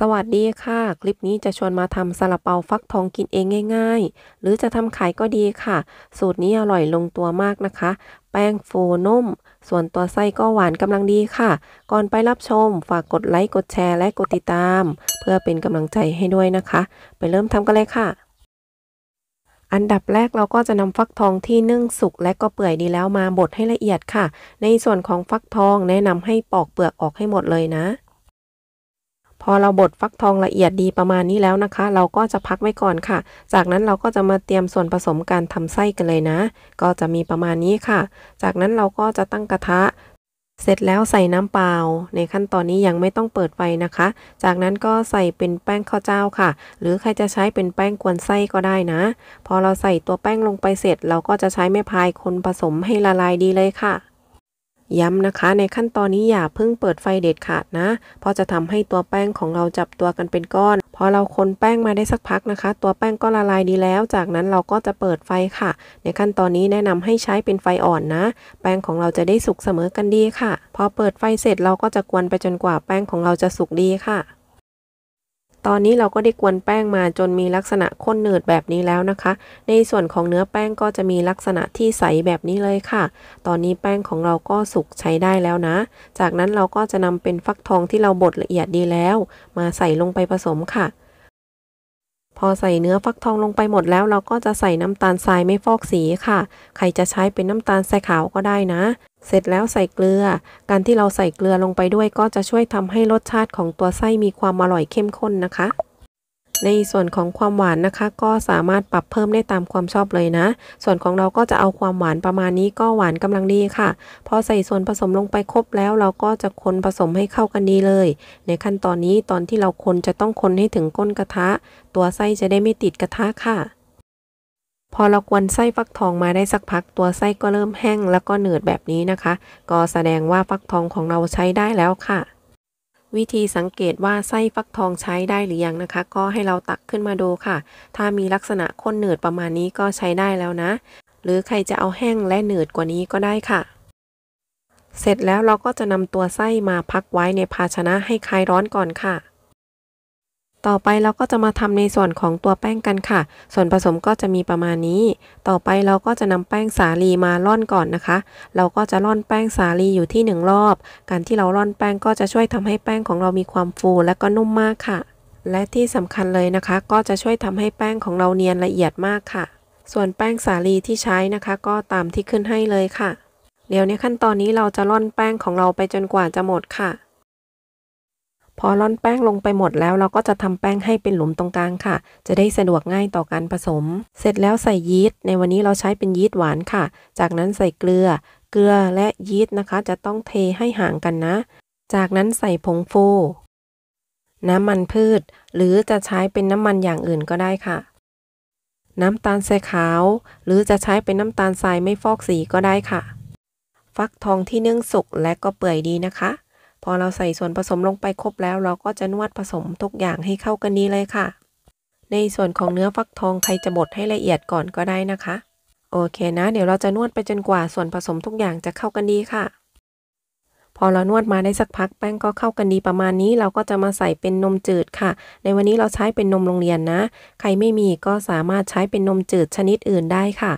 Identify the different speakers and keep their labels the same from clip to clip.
Speaker 1: สวัสดีค่ะ คลิปนี้จะชวนมาทำซาลาเปาฟักทองกินเองง่าย ๆ หรือจะทำขายก็ดีค่ะ สูตรนี้อร่อยลงตัวมากนะคะ แป้งฟูนุ่มส่วนตัวไส้ก็หวานกำลังดีค่ะ ก่อนไปรับชม ฝากกดไลค์กดแชร์และกดติดตาม เพื่อเป็นกำลังใจให้ด้วยนะคะ ไปเริ่มทำกันเลยค่ะ อันดับแรกเราก็จะนำฟักทองที่นึ่งสุกและก็เปื่อยดีแล้วมาบดให้ละเอียดค่ะ ในส่วนของฟักทองแนะนำให้ปอกเปลือกออกให้หมดเลยนะพอเราบดฟักทองละเอียดดีประมาณนี้แล้วนะคะ เราก็จะพักไว้ก่อนค่ะ จากนั้นเราก็จะมาเตรียมส่วนผสมการทำไส้กันเลยนะ ก็จะมีประมาณนี้ค่ะ จากนั้นเราก็จะตั้งกระทะ เสร็จแล้วใส่น้ำเปล่าในขั้นตอนนี้ยังไม่ต้องเปิดไฟนะคะ จากนั้นก็ใส่เป็นแป้งข้าวเจ้าค่ะ หรือใครจะใช้เป็นแป้งกวนไส้ก็ได้นะพอเราใส่ตัวแป้งลงไปเสร็จ เราก็จะใช้แม่พายคนผสมให้ละลายดีเลยค่ะย้ำนะคะ ในขั้นตอนนี้ อย่าเพิ่งเปิดไฟเด็ดขาดนะเพราะจะทำให้ตัวแป้งของเราจับตัวกันเป็นก้อนพอเราคนแป้งมาได้สักพักนะคะ ตัวแป้งก็ละลายดีแล้ว จากนั้นเราก็จะเปิดไฟค่ะ ในขั้นตอนนี้แนะนำให้ใช้เป็นไฟอ่อนนะ แป้งของเราจะได้สุกเสมอกันดีค่ะพอเปิดไฟเสร็จเราก็จะกวนไปจนกว่าแป้งของเราจะสุกดีค่ะตอนนี้เราก็ได้กวนแป้งมาจนมีลักษณะข้นเนืดแบบนี้แล้วนะคะ ในส่วนของเนื้อแป้งก็จะมีลักษณะที่ใสแบบนี้เลยค่ะ ตอนนี้แป้งของเราก็สุกใช้ได้แล้วนะ จากนั้นเราก็จะนำเป็นฟักทองที่เราบดละเอียดดีแล้ว มาใส่ลงไปผสมค่ะ พอใส่เนื้อฟักทองลงไปหมดแล้วเราก็จะใส่น้ำตาลทรายไม่ฟอกสีค่ะ ใครจะใช้เป็นน้ำตาลทรายขาวก็ได้นะเสร็จแล้วใส่เกลือ การที่เราใส่เกลือลงไปด้วยก็จะช่วยทำให้รสชาติของตัวไส้มีความอร่อยเข้มข้นนะคะ ในส่วนของความหวานนะคะ ก็สามารถปรับเพิ่มได้ตามความชอบเลยนะ ส่วนของเราก็จะเอาความหวานประมาณนี้ก็หวานกำลังดีค่ะพอใส่ส่วนผสมลงไปครบแล้วเราก็จะคนผสมให้เข้ากันดีเลย ในขั้นตอนนี้ตอนที่เราคนจะต้องคนให้ถึงก้นกระทะ ตัวไส้จะได้ไม่ติดกระทะค่ะพอเรากวนไส้ฟักทองมาได้สักพัก ตัวไส้ก็เริ่มแห้งแล้วก็เหนืดแบบนี้นะคะ ก็แสดงว่าฟักทองของเราใช้ได้แล้วค่ะ วิธีสังเกตว่าไส้ฟักทองใช้ได้หรือยังนะคะ ก็ให้เราตักขึ้นมาดูค่ะ ถ้ามีลักษณะข้นเหนืดประมาณนี้ก็ใช้ได้แล้วนะ หรือใครจะเอาแห้งและเหนืดกว่านี้ก็ได้ค่ะ เสร็จแล้วเราก็จะนำตัวไส้มาพักไว้ในภาชนะให้คลายร้อนก่อนค่ะต่อไปเราก็จะมาทำในส่วนของตัวแป้งกันค่ะ ส่วนผสมก็จะมีประมาณนี้ ต่อไปเราก็จะนำแป้งสาลีมาร่อนก่อนนะคะ เราก็จะร่อนแป้งสาลีอยู่ที่หนึ่งรอบ การที่เราร่อนแป้งก็จะช่วยทำให้แป้งของเรามีความฟูและก็นุ่มมากค่ะ และที่สำคัญเลยนะคะ ก็จะช่วยทำให้แป้งของเราเนียนละเอียดมากค่ะ ส่วนแป้งสาลีที่ใช้นะคะ ก็ตามที่ขึ้นให้เลยค่ะ เดี๋ยวในขั้นตอนนี้เราจะร่อนแป้งของเราไปจนกว่าจะหมดค่ะพอร่อนแป้งลงไปหมดแล้วเราก็จะทำแป้งให้เป็นหลุมตรงกลางค่ะ จะได้สะดวกง่ายต่อการผสม เสร็จแล้วใส่ยีสต์ในวันนี้เราใช้เป็นยีสต์หวานค่ะ จากนั้นใส่เกลือเกลือและยีสต์นะคะ จะต้องเทให้ห่างกันนะ จากนั้นใส่ผงฟูน้ำมันพืช หรือจะใช้เป็นน้ำมันอย่างอื่นก็ได้ค่ะ น้ำตาลทรายขาว หรือจะใช้เป็นน้ำตาลทรายไม่ฟอกสีก็ได้ค่ะ ฟักทองที่นึ่งสุกและก็เปื่อยดีนะคะพอเราใส่ส่วนผสมลงไปครบแล้ว เราก็จะนวดผสมทุกอย่างให้เข้ากันดีเลยค่ะ ในส่วนของเนื้อฟักทองใครจะบดให้ละเอียดก่อนก็ได้นะคะ โอเคนะ เดี๋ยวเราจะนวดไปจนกว่าส่วนผสมทุกอย่างจะเข้ากันดีค่ะ พอเรานวดมาได้สักพักแป้งก็เข้ากันดีประมาณนี้ เราก็จะมาใส่เป็นนมจืดค่ะ ในวันนี้เราใช้เป็นนมโรงเรียนนะ ใครไม่มีก็สามารถใช้เป็นนมจืดชนิดอื่นได้ค่ะ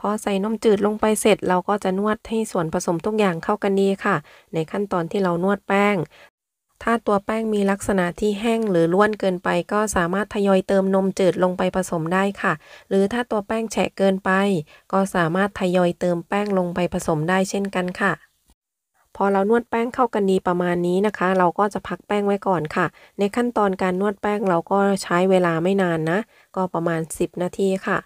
Speaker 1: พอใส่นมจืดลงไปเสร็จเราก็จะนวดให้ส่วนผสมทุกอย่างเข้ากันดีค่ะ ในขั้นตอนที่เรานวดแป้ง ถ้าตัวแป้งมีลักษณะที่แห้งหรือล้วนเกินไปก็สามารถทยอยเติมนมจืดลงไปผสมได้ค่ะ หรือถ้าตัวแป้งแฉะเกินไป ก็สามารถทยอยเติมแป้งลงไปผสมได้เช่นกันค่ะ พอเรานวดแป้งเข้ากันดีประมาณนี้นะคะ เราก็จะพักแป้งไว้ก่อนค่ะ ในขั้นตอนการนวดแป้งเราก็ใช้เวลาไม่นานนะ ก็ประมาณ 10 นาทีค่ะ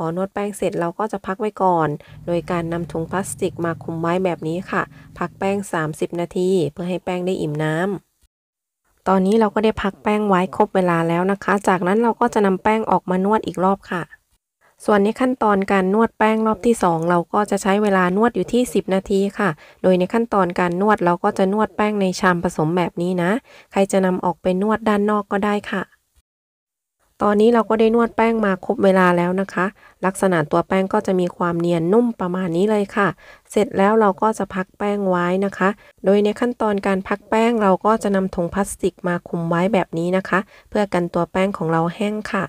Speaker 1: พอนวดแป้งเสร็จเราก็จะพักไว้ก่อน โดยการนำถุงพลาสติกมาคลุมไว้แบบนี้ค่ะ พักแป้ง 30 นาที เพื่อให้แป้งได้อิ่มน้ำตอนนี้เราก็ได้พักแป้งไว้ครบเวลาแล้วนะคะ จากนั้นเราก็จะนำแป้งออกมานวดอีกรอบค่ะ ส่วนในขั้นตอนการนวดแป้งรอบที่ 2 เราก็จะใช้เวลานวดอยู่ที่ 10 นาทีค่ะ โดยในขั้นตอนการนวดเราก็จะนวดแป้งในชามผสมแบบนี้นะ ใครจะนำออกไปนวดด้านนอกก็ได้ค่ะตอนนี้เราก็ได้นวดแป้งมาครบเวลาแล้วนะคะ ลักษณะตัวแป้งก็จะมีความเนียนนุ่มประมาณนี้เลยค่ะ เสร็จแล้วเราก็จะพักแป้งไว้นะคะ โดยในขั้นตอนการพักแป้งเราก็จะนำถุงพลาสติกมาคุมไว้แบบนี้นะคะ เพื่อกันตัวแป้งของเราแห้งค่ะ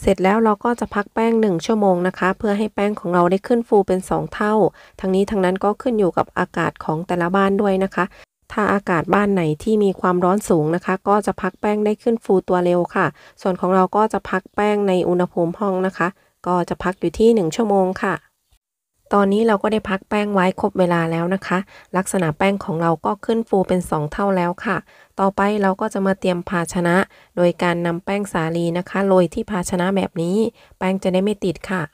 Speaker 1: เสร็จแล้วเราก็จะพักแป้ง 1 ชั่วโมงนะคะ เพื่อให้แป้งของเราได้ขึ้นฟูเป็น 2 เท่า ทั้งนี้ทั้งนั้นก็ขึ้นอยู่กับอากาศของแต่ละบ้านด้วยนะคะถ้าอากาศบ้านไหนที่มีความร้อนสูงนะคะ ก็จะพักแป้งได้ขึ้นฟูตัวเร็วค่ะ ส่วนของเราก็จะพักแป้งในอุณหภูมิห้องนะคะ ก็จะพักอยู่ที่ 1 ชั่วโมงค่ะ ตอนนี้เราก็ได้พักแป้งไว้ครบเวลาแล้วนะคะ ลักษณะแป้งของเราก็ขึ้นฟูเป็น 2 เท่าแล้วค่ะ ต่อไปเราก็จะมาเตรียมภาชนะ โดยการนำแป้งสาลีนะคะโรยที่ภาชนะแบบนี้ แป้งจะได้ไม่ติดค่ะ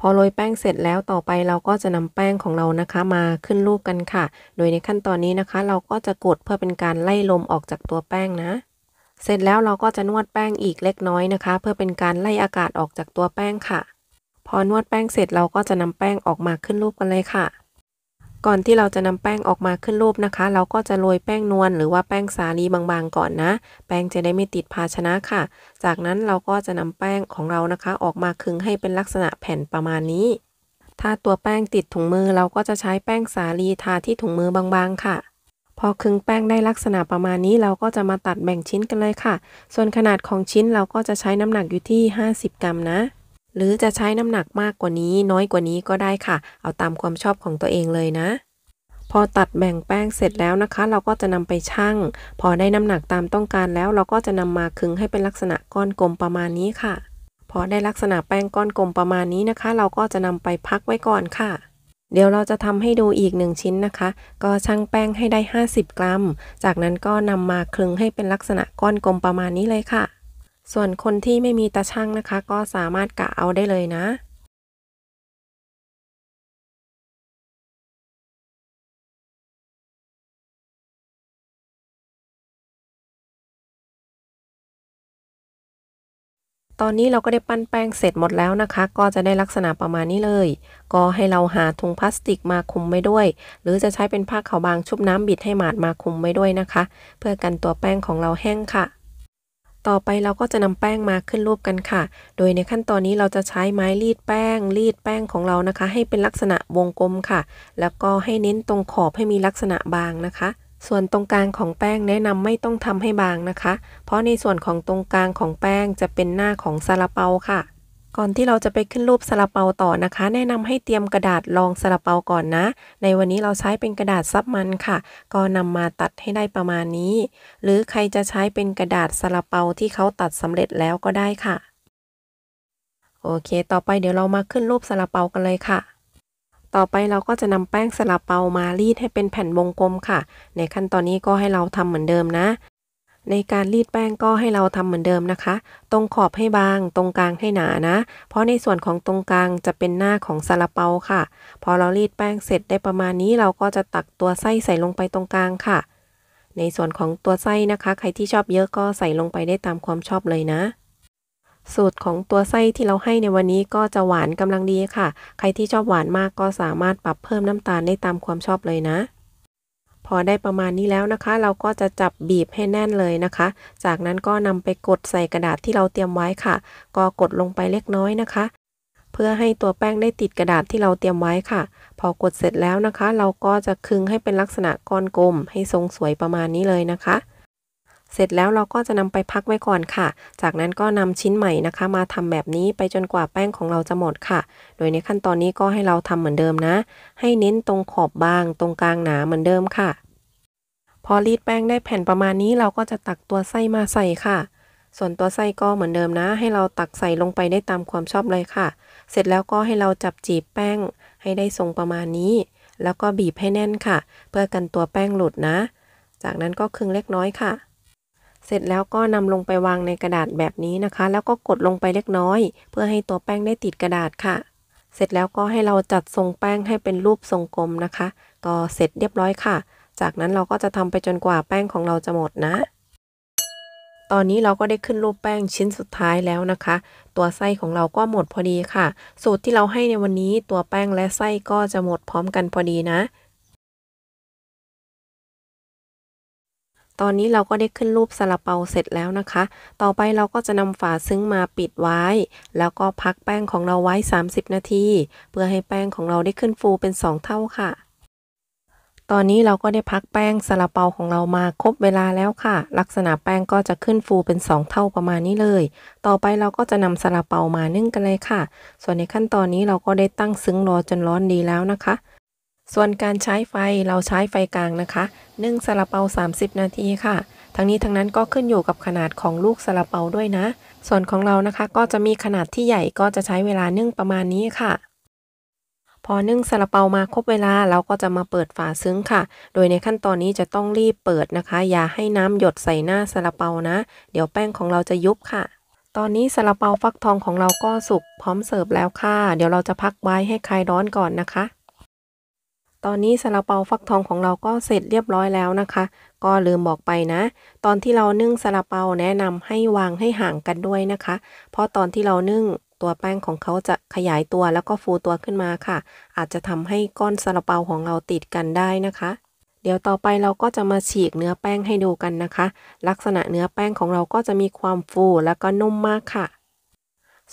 Speaker 1: พอโรยแป้งเสร็จแล้วต่อไป เราก็จะนำแป้งของเรานะคะ มาขึ้นรูปกันค่ะ โดยในขั้นตอนนี้นะคะ เราก็จะกดเพื่อเป็นการไล่ลมออกจากตัวแป้งนะ เสร็จแล้วเราก็จะนวดแป้งอีกเล็กน้อยนะคะ เพื่อเป็นการไล่อากาศออกจากตัวแป้งค่ะ พอนวดแป้งเสร็จเราก็จะนำแป้งออกมาขึ้นรูปกันเลยค่ะก่อนที่เราจะนำแป้งออกมาขึ้นรูปนะคะ เราก็จะโรยแป้งนวลหรือว่าแป้งสาลีบางๆ ก่อนนะ แป้งจะได้ไม่ติดภาชนะค่ะ จากนั้นเราก็จะนำแป้งของเรานะคะ ออกมาคึงให้เป็นลักษณะแผ่นประมาณนี้ ถ้าตัวแป้งติดถุงมือเราก็จะใช้แป้งสาลีทาที่ถุงมือบางๆค่ะ พอคึงแป้งได้ลักษณะประมาณนี้ เราก็จะมาตัดแบ่งชิ้นกันเลยค่ะ ส่วนขนาดของชิ้นเราก็จะใช้น้ำหนักอยู่ที่ 50 กรัมนะหรือจะใช้น้ำหนักมากกว่านี้ น้อยกว่านี้ก็ได้ค่ะ เอาตามความชอบของตัวเองเลยนะ พอตัดแบ่งแป้งเสร็จแล้วนะคะ เราก็จะนำไปชั่งพอได้น้ำหนักตามต้องการแล้วเราก็จะนำมาคึงให้เป็นลักษณะก้อนกลมประมาณนี้ค่ะ พอได้ลักษณะแป้งก้อนกลมประมาณนี้นะคะ เราก็จะนำไปพักไว้ก่อนค่ะ เดี๋ยวเราจะทำให้ดูอีกหนึ่งชิ้นนะคะ ก็ชั่งแป้งให้ได้ 50 กรัม จากนั้นก็นำมาคลึงให้เป็นลักษณะก้อนกลมประมาณนี้เลยค่ะส่วนคนที่ไม่มีตาช่างนะคะก็สามารถกะเอาได้เลยนะ ตอนนี้เราก็ได้ปั้นแป้งเสร็จหมดแล้วนะคะ ก็จะได้ลักษณะประมาณนี้เลย ก็ให้เราหาถุงพลาสติกมาคุมไว้ด้วย หรือจะใช้เป็นผ้าขาวบางชุบน้ำบิดให้หมาดมาคุมไว้ด้วยนะคะ เพื่อกันตัวแป้งของเราแห้งค่ะต่อไปเราก็จะนำแป้งมาขึ้นรูปกันค่ะ โดยในขั้นตอนนี้เราจะใช้ไม้รีดแป้งรีดแป้งของเรานะคะ ให้เป็นลักษณะวงกลมค่ะ แล้วก็ให้เน้นตรงขอบให้มีลักษณะบางนะคะ ส่วนตรงกลางของแป้งแนะนำไม่ต้องทำให้บางนะคะ เพราะในส่วนของตรงกลางของแป้งจะเป็นหน้าของซาลาเปาค่ะก่อนที่เราจะไปขึ้นรูปซาลาเปาต่อนะคะ แนะนำให้เตรียมกระดาษรองซาลาเปาก่อนนะ ในวันนี้เราใช้เป็นกระดาษซับมันค่ะ ก็นำมาตัดให้ได้ประมาณนี้ หรือใครจะใช้เป็นกระดาษซาลาเปาที่เขาตัดสำเร็จแล้วก็ได้ค่ะ โอเค ต่อไปเดี๋ยวเรามาขึ้นรูปซาลาเปากันเลยค่ะ ต่อไปเราก็จะนำแป้งซาลาเปามารีดให้เป็นแผ่นวงกลมค่ะ ในขั้นตอนนี้ก็ให้เราทำเหมือนเดิมนะในการรีดแป้งก็ให้เราทำเหมือนเดิมนะคะ ตรงขอบให้บาง ตรงกลางให้หนานะ เพราะในส่วนของตรงกลางจะเป็นหน้าของซาลาเปาค่ะ พอเรารีดแป้งเสร็จได้ประมาณนี้เราก็จะตักตัวไส้ใส่ลงไปตรงกลางค่ะ ในส่วนของตัวไส้นะคะ ใครที่ชอบเยอะก็ใส่ลงไปได้ตามความชอบเลยนะ สูตรของตัวไส้ที่เราให้ในวันนี้ก็จะหวานกำลังดีค่ะ ใครที่ชอบหวานมากก็สามารถปรับเพิ่มน้ำตาลได้ตามความชอบเลยนะพอได้ประมาณนี้แล้วนะคะ เราก็จะจับบีบให้แน่นเลยนะคะ จากนั้นก็นำไปกดใส่กระดาษที่เราเตรียมไว้ค่ะ ก็กดลงไปเล็กน้อยนะคะ เพื่อให้ตัวแป้งได้ติดกระดาษที่เราเตรียมไว้ค่ะ พอกดเสร็จแล้วนะคะ เราก็จะคึงให้เป็นลักษณะก้อนกลม ให้ทรงสวยประมาณนี้เลยนะคะเสร็จแล้วเราก็จะนำไปพักไว้ก่อนค่ะ จากนั้นก็นำชิ้นใหม่นะคะ มาทำแบบนี้ไปจนกว่าแป้งของเราจะหมดค่ะ โดยในขั้นตอนนี้ก็ให้เราทำเหมือนเดิมนะ ให้เน้นตรงขอบบาง ตรงกลางหนาเหมือนเดิมค่ะ พอรีดแป้งได้แผ่นประมาณนี้เราก็จะตักตัวไส้มาใส่ค่ะ ส่วนตัวไส้ก็เหมือนเดิมนะ ให้เราตักใส่ลงไปได้ตามความชอบเลยค่ะ เสร็จแล้วก็ให้เราจับจีบแป้งให้ได้ทรงประมาณนี้ แล้วก็บีบให้แน่นค่ะ เพื่อกันตัวแป้งหลุดนะ จากนั้นก็คึงเล็กน้อยค่ะเสร็จแล้วก็นำลงไปวางในกระดาษแบบนี้นะคะ แล้วก็กดลงไปเล็กน้อย เพื่อให้ตัวแป้งได้ติดกระดาษค่ะ เสร็จแล้วก็ให้เราจัดทรงแป้งให้เป็นรูปทรงกลมนะคะก็เสร็จเรียบร้อยค่ะ จากนั้นเราก็จะทำไปจนกว่าแป้งของเราจะหมดนะ ตอนนี้เราก็ได้ขึ้นรูปแป้งชิ้นสุดท้ายแล้วนะคะ ตัวไส้ของเราก็หมดพอดีค่ะ สูตรที่เราให้ในวันนี้ ตัวแป้งและไส้ก็จะหมดพร้อมกันพอดีนะตอนนี้เราก็ได้ขึ้นรูปซาลาเปาเสร็จแล้วนะคะ ต่อไปเราก็จะนำฝาซึ้งมาปิดไว้ แล้วก็พักแป้งของเราไว้ 30 นาที เพื่อให้แป้งของเราได้ขึ้นฟูเป็น 2 เท่าค่ะ ตอนนี้เราก็ได้พักแป้งซาลาเปาของเรามาครบเวลาแล้วค่ะ ลักษณะแป้งก็จะขึ้นฟูเป็น 2 เท่าประมาณนี้เลย ต่อไปเราก็จะนำซาลาเปามานึ่งกันเลยค่ะ ส่วนในขั้นตอนนี้เราก็ได้ตั้งซึ้งรอจนร้อนดีแล้วนะคะส่วนการใช้ไฟเราใช้ไฟกลางนะคะ นึ่งซาลาเปา30 นาทีค่ะ ทั้งนี้ทั้งนั้นก็ขึ้นอยู่กับขนาดของลูกซาลาเปาด้วยนะ ส่วนของเรานะคะก็จะมีขนาดที่ใหญ่ก็จะใช้เวลานึ่งประมาณนี้ค่ะ พอนึ่งซาลาเปามาครบเวลาเราก็จะมาเปิดฝาซึ้งค่ะ โดยในขั้นตอนนี้จะต้องรีบเปิดนะคะ อย่าให้น้ำหยดใส่หน้าซาลาเปานะ เดี๋ยวแป้งของเราจะยุบค่ะ ตอนนี้ซาลาเปาฟักทองของเราก็สุกพร้อมเสิร์ฟแล้วค่ะ เดี๋ยวเราจะพักไว้ให้คลายร้อนก่อนนะคะตอนนี้ซาลาเปาฟักทองของเราก็เสร็จเรียบร้อยแล้วนะคะ ก็ลืมบอกไปนะ ตอนที่เรานึ่งซาลาเปาแนะนำ ให้วางให้ห่างกันด้วยนะคะ เพราะตอนที่เรานึ่งตัวแป้งของเขาจะขยายตัวแล้วก็ฟูตัวขึ้นมาค่ะ อาจจะทำให้ก้อนซาลาเปาของเราติดกันได้นะคะ เดี๋ยวต่อไปเราก็จะมาฉีกเนื้อแป้งให้ดูกันนะคะ ลักษณะเนื้อแป้งของเราก็จะมีความฟูแล้วก็นุ่มมากค่ะ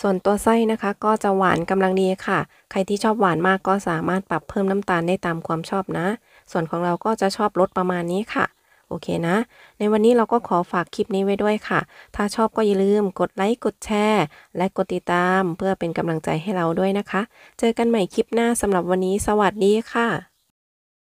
Speaker 1: ส่วนตัวไส้นะคะ ก็จะหวานกำลังดีค่ะ ใครที่ชอบหวานมากก็สามารถปรับเพิ่มน้ำตาลได้ตามความชอบนะ ส่วนของเราก็จะชอบลดประมาณนี้ค่ะ โอเคนะ ในวันนี้เราก็ขอฝากคลิปนี้ไว้ด้วยค่ะ ถ้าชอบก็อย่าลืม กดไลค์กดแชร์ และกดติดตามเพื่อเป็นกำลังใจให้เราด้วยนะคะ เจอกันใหม่คลิปหน้าสำหรับวันนี้ สวัสดีค่ะ